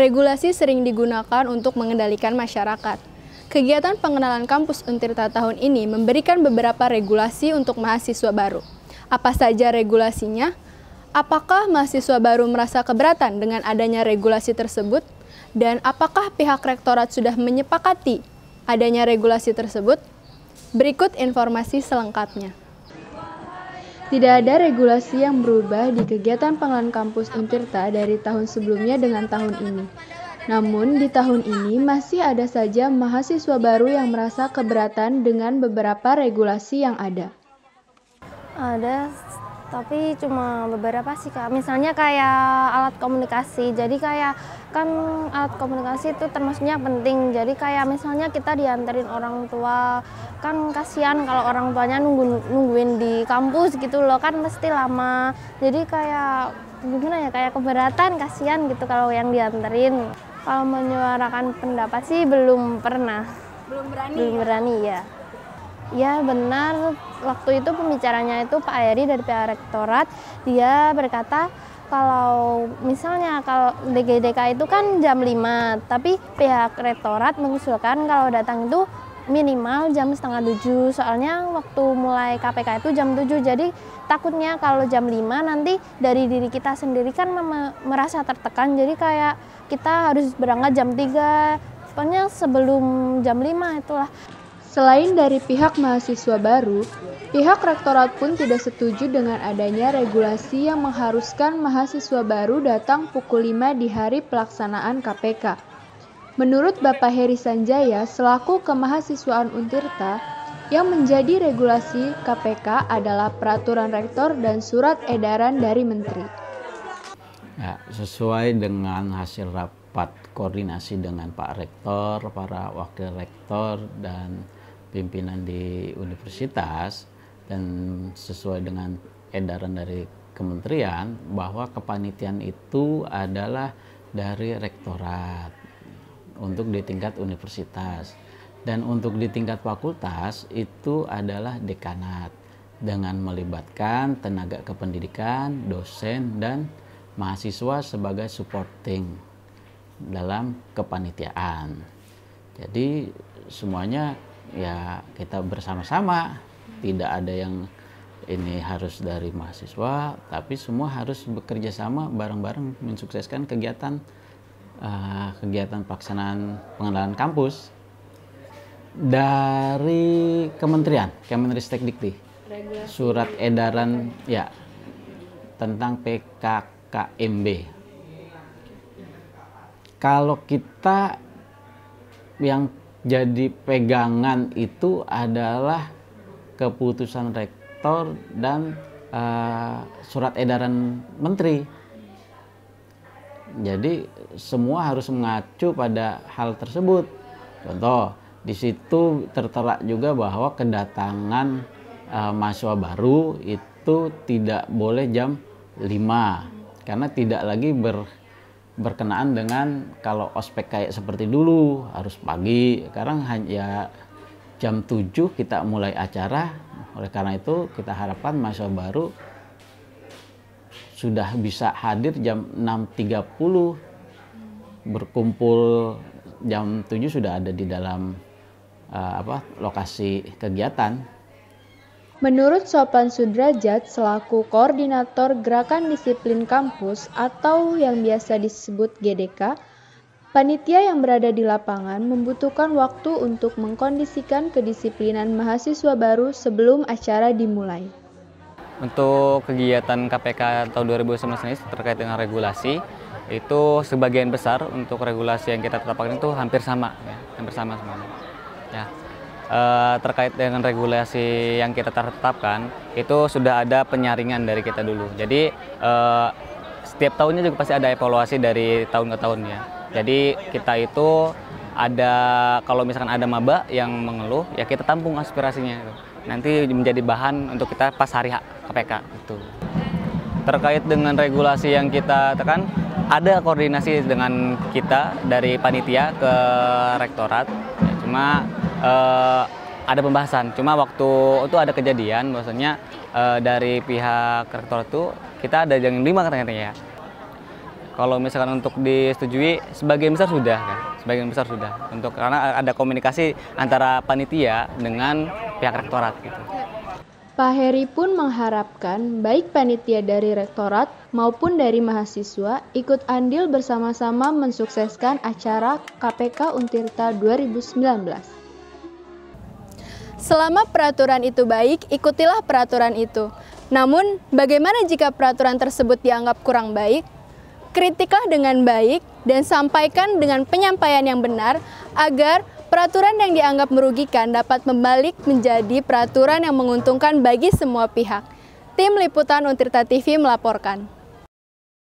Regulasi sering digunakan untuk mengendalikan masyarakat. Kegiatan pengenalan kampus Untirta tahun ini memberikan beberapa regulasi untuk mahasiswa baru. Apa saja regulasinya? Apakah mahasiswa baru merasa keberatan dengan adanya regulasi tersebut? Dan apakah pihak rektorat sudah menyepakati adanya regulasi tersebut? Berikut informasi selengkapnya. Tidak ada regulasi yang berubah di kegiatan pengelolaan kampus Untirta dari tahun sebelumnya dengan tahun ini. Namun, di tahun ini masih ada saja mahasiswa baru yang merasa keberatan dengan beberapa regulasi yang ada. Ada tapi cuma beberapa sih kak misalnya kayak alat komunikasi jadi kayak kan alat komunikasi itu termasuknya penting jadi kayak misalnya kita dianterin orang tua kan kasihan kalau orang tuanya nunggu nungguin di kampus gitu loh kan mesti lama jadi kayak gimana ya kayak keberatan kasihan gitu kalau yang dianterin kalau menyuarakan pendapat sih belum pernah belum berani belum ya? berani ya Ya benar, waktu itu pembicaranya itu Pak Eri dari pihak rektorat, dia berkata kalau misalnya kalau DGDK itu kan jam 5, tapi pihak rektorat mengusulkan kalau datang itu minimal jam setengah tujuh soalnya waktu mulai KPK itu jam 7 jadi takutnya kalau jam 5 nanti dari diri kita sendiri kan merasa tertekan jadi kayak kita harus berangkat jam 3 pokoknya sebelum jam 5 itulah Selain dari pihak mahasiswa baru, pihak rektorat pun tidak setuju dengan adanya regulasi yang mengharuskan mahasiswa baru datang pukul 5 di hari pelaksanaan KPK. Menurut Bapak Heri Sanjaya, selaku kemahasiswaan Untirta, yang menjadi regulasi KPK adalah peraturan rektor dan surat edaran dari menteri. Ya, sesuai dengan hasil rapat koordinasi dengan Pak Rektor, para Wakil Rektor, dan pimpinan di universitas dan sesuai dengan edaran dari kementerian bahwa kepanitiaan itu adalah dari rektorat untuk di tingkat universitas dan untuk di tingkat fakultas itu adalah dekanat dengan melibatkan tenaga kependidikan, dosen dan mahasiswa sebagai supporting dalam kepanitiaan. Jadi semuanya ya kita bersama-sama tidak ada yang ini harus dari mahasiswa tapi semua harus bekerja sama bareng-bareng mensukseskan kegiatan uh, kegiatan pelaksanaan pengenalan kampus dari kementerian Kemenristek Dikti surat edaran ya tentang PKKMB kalau kita yang jadi pegangan itu adalah keputusan rektor dan uh, surat edaran menteri. Jadi semua harus mengacu pada hal tersebut. Contoh, di situ tertera juga bahwa kedatangan uh, mahasiswa baru itu tidak boleh jam 5 karena tidak lagi ber berkenaan dengan kalau ospek kayak seperti dulu harus pagi sekarang hanya jam 7 kita mulai acara oleh karena itu kita harapkan mahasiswa baru sudah bisa hadir jam 6.30 berkumpul jam 7 sudah ada di dalam uh, apa lokasi kegiatan Menurut Sopan Sudrajat selaku koordinator Gerakan Disiplin Kampus atau yang biasa disebut GDK, panitia yang berada di lapangan membutuhkan waktu untuk mengkondisikan kedisiplinan mahasiswa baru sebelum acara dimulai. Untuk kegiatan KPK tahun 2019 ini terkait dengan regulasi, itu sebagian besar untuk regulasi yang kita terapkan itu hampir sama, ya, hampir sama semuanya. Ya, Eh, terkait dengan regulasi yang kita tetapkan itu sudah ada penyaringan dari kita dulu. Jadi uh, setiap tahunnya juga pasti ada evaluasi dari tahun ke tahunnya. Jadi kita itu ada kalau misalkan ada maba yang mengeluh ya kita tampung aspirasinya itu. Nanti menjadi bahan untuk kita pas hari hak KPK itu. Terkait dengan regulasi yang kita tekan ada koordinasi dengan kita dari panitia ke rektorat. Ya, cuma uh, ada pembahasan. Cuma waktu itu ada kejadian bahwasanya uh, eh, dari pihak rektor itu kita ada yang lima katanya ya. Kalau misalkan untuk disetujui sebagian besar sudah kan, sebagian besar sudah. Untuk karena ada komunikasi antara panitia dengan pihak rektorat gitu. Pak Heri pun mengharapkan baik panitia dari rektorat maupun dari mahasiswa ikut andil bersama-sama mensukseskan acara KPK Untirta 2019. Selama peraturan itu baik, ikutilah peraturan itu. Namun, bagaimana jika peraturan tersebut dianggap kurang baik? Kritiklah dengan baik dan sampaikan dengan penyampaian yang benar agar peraturan yang dianggap merugikan dapat membalik menjadi peraturan yang menguntungkan bagi semua pihak. Tim Liputan Untirta TV melaporkan.